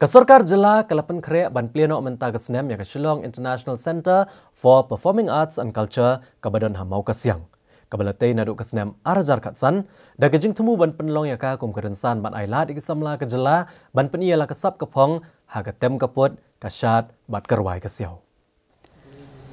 กสรการจลาคลับเป็นเครียบันเปลี่ยนออกมันตากสเนมอย่างชิลองอินเตอร์เนชั่นแนลเซ็นเตอร์ for performing arts and culture กับบดนหามากระเสียงกับบลเตนาดุกสเนมอารจารขัดสันดักจึงทมูบันเป็นลองอย่างกากุมกระดนสันบันไอลาดอีกสัมลากระจลาบันเป็นเอลากระซับกระพองหากเต็มกระปวดกระชาดบัดกระวายกระเสียว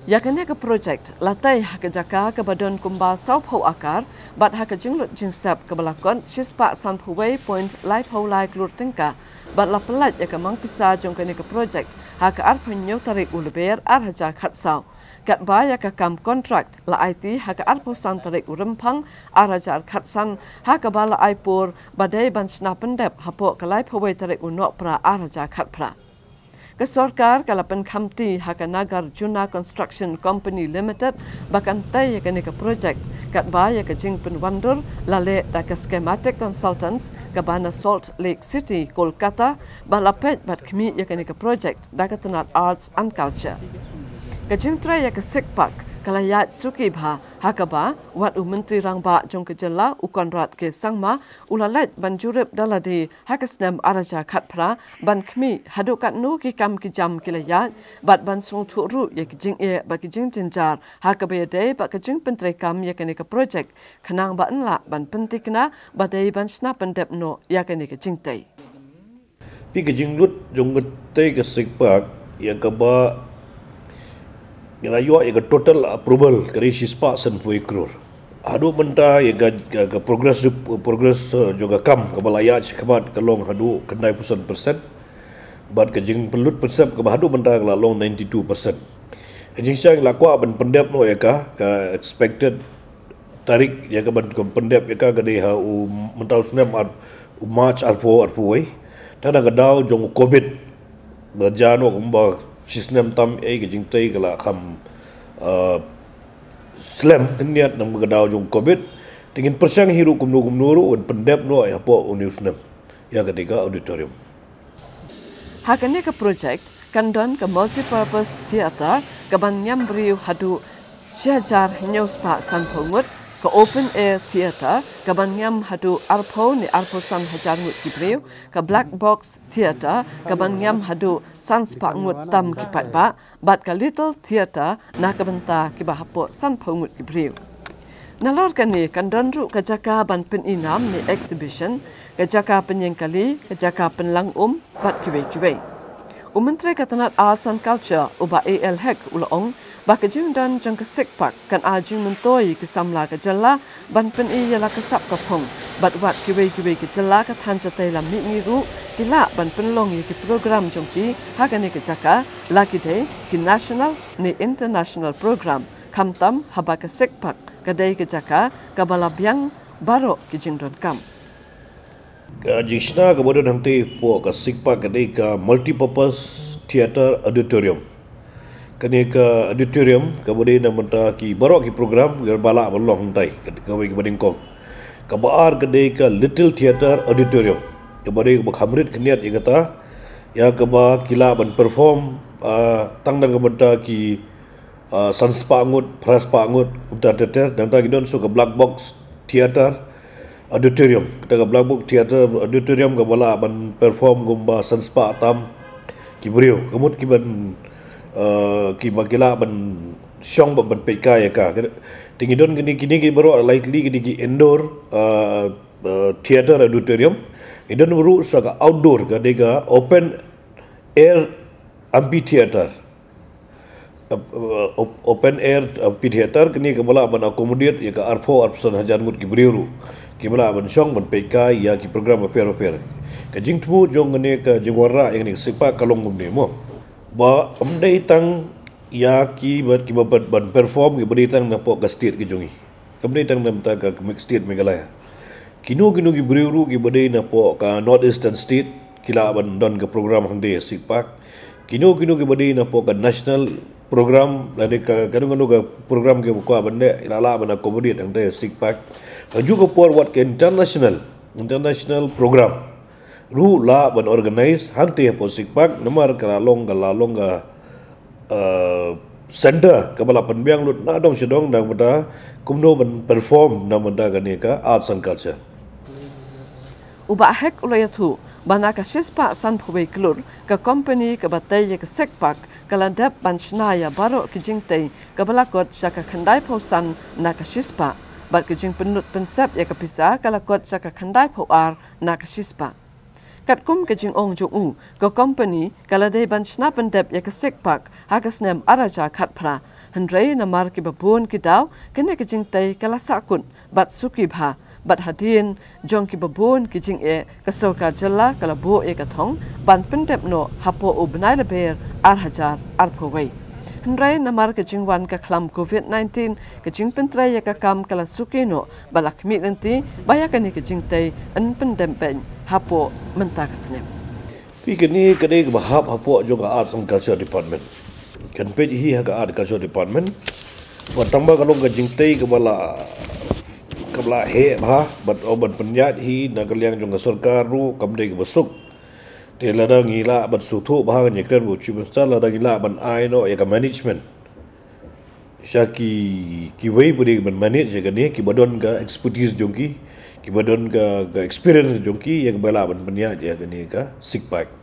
Ya kena ke projek latai hak jaka ke badan kumbal sau pau akar bat hak jinglut jinsap ke belakon cispa san puwei point lai pau lai glur tengka bat la pelat ya ke mang pisa jong ke ke projek hak ar penyo tarik ulber ar hajar khat sau kat ba ya ke kam kontrak la it hak ar pau san tarik urempang ar hajar khat san hak bala aipur badai ban snap ndep hapo ke lai pau wei tarik unok pra ar hajar khat pra Kesorkar sorkar kala pen khamti ha nagar juna construction company limited bakan tai ya ka project kat ba ya ka jing pen wandur la le da ka schematic consultants ka salt lake city kolkata ba la pet bat kmi ya ka project da ka arts and culture ka jing ya ka sikpak kalayat suki bha hakaba wat umentri rangba jong kejela ukonrat ke sangma ulalait banjurep daladi hakasnam araja khatpra ban khmi hadokat nu ki kam ki jam kilayat bat ban sung thuru yek jing e ba ki jing tinjar hakabe de ba ki jing pentre kam yakene ka project Kenang ba anla ban pentikna ba dei ban sna pentep no yakene ka jing tei pi ki jing lut jong ge tei ge sikpak yakaba Ngayon ayaw ay total approval kari si Spartan po ikrur. Hadu menta ia ke progress progress uh, juga kam kebalaya si kemat kelong hadu kendai pusan persen, bat kejeng pelut persen ke hadu menta kelong 92 persen. Kejeng siang laku aben pendep no ya ke expected tarik ia ke ben pendep ya ka kedai ha uh, um, menta usnem ar march arpo arpo way. Tanah kedau jong covid berjano kumbang ชิสเนมตัมเอกจิงเตยกละคำเอ่อสลมเนียดนำกระดาวจงโควิดถึงเป็นเพรียงฮิรุคุมนูคุมนูรุเป็นเพนเดบนัวยาปออุนิวสเนมยากระดิกาออดิทอริมหากันเนกโปรเจกต์กันดอนกับมัลติเพอร์เพสเทียเตอร์กับบันยัมบริวฮัดูเชียจาร์เนียวสปาสันพงศ์ ke open air theatre kabanyam hadu arpo ni arpo san hajar ngut kibreu ka black box theatre kabanyam hadu san spa ngut tam kipat ba bat ke little theatre na kabanta kibahapo san phong ngut kibreu Nalor kan ni kan danru kajaka ban pen ni exhibition kajaka penyengkali kajaka penlang um bat kiwe kiwe. Menteri katanat arts and culture uba AL hek ulong bakajun dan jang ke sikpak kan ajun mentoi ke samla ke jalla ban pen e yala ke sap ke phong bat wat ke we ke we ke jalla ke than cha tai lam ni ru kila ban pen long ye ke program jong ki ha ka ne ke chaka la ki de ki national ne international program kam tam ha ba ke sikpak ka dai ke chaka ka bala byang baro ki jing dot kam Jishna kemudian nanti buat ke Sikpa ketika Multipurpose Theater Auditorium. Kini ke auditorium kemudian nak minta ki barok ki program biar balak belum hantai kami ke Badingkong. Kebaar ketika Little Theater Auditorium. Kemudian ke Bukhamrit keniat yang kata ya keba kila ban perform ah, tang nak minta ki ah, Sanspangut, Praspangut, Udah Theater dan tak kita suka Black Box Theater. Theater auditorium kita ke belabuk teater auditorium ke bola ban perform gumba sanspa tam kibrio kemut kiban uh, kibagila ban syong ban pk ya ka tinggi don kini kini ki baru lightly gini ki indoor uh, uh auditorium idon baru saka outdoor ka dega open air amphitheater uh, open air amphitheater kini ke bola ban accommodate ya ka arfo arfo san kibrio kibla ban shong ban peka ya ki program pa pero pero ka jing tu jong ngene ka jing wara yang ni sipa kalong mum ni mo ba amde tang ya ki ber ki ban ban perform ki beri tang nampo ka state ki jongi amde itang nampo ka mix state megalaya kinu kinu ki breru ki bade nampo ka northeastern state kila ban don ka program hande sipa kinu kinu ki bade nampo ka national program lade ka kanu kanu ka program ki ko ban ne lala ban akomodit hande sipa Tajuk ke puar wat ke international international program. Ru la ban organize hang te hapo sikpak nemar kala long kala long ga center eh, kepala penbiang lut na dong sedong dang pada kumno ban perform na manda ga neka arts and culture. Uba hek ulaya tu bana ka sispa san phobe klur ka company ka batai ye sek pak kala dab ban shnaya baro kijingte kepala kot saka khandai phosan na ka sispa bat kejing penut pensap ya kepisa kala kot saka kandai po ar na Kat kum kejing ong jo u, go company kala day ban snapan dep ya kasik pak hakas nem araja kat pra. Hendrei na mar ki babun ki daw, kene kejing tay kala sakun bat suki bha. Bat hadin, jong ki babun ki e, kasoka jela kala bo e katong, ban pendep no hapo u benai leber arhajar arpo wei kan rai na mar ka wan ka klam covid 19 ka jing ya ka kam ka la suki no balak mi nan ti ba ya ni ka tay tai an pen dem pen hapo menta ka snem pi ka ni ka dei ba hapo ha jo ka art and culture department kan pe hi ha ka art culture department wa tamba ka long ka jing bala ka bala he ba ha, ba oban penyat hi na ka liang jo ka sarkar ru kam dei besuk te ladang ila ban su tho bha ni kren bu chi bu sta ladang ai no ya kan, management sha ki ki wei bu ri ban manage ja ya ne kan, ki badon ga expertise jomki, ki ki badon experience jomki, ia ya ek kan, bela ban ban ya ja ga ne ka sik pak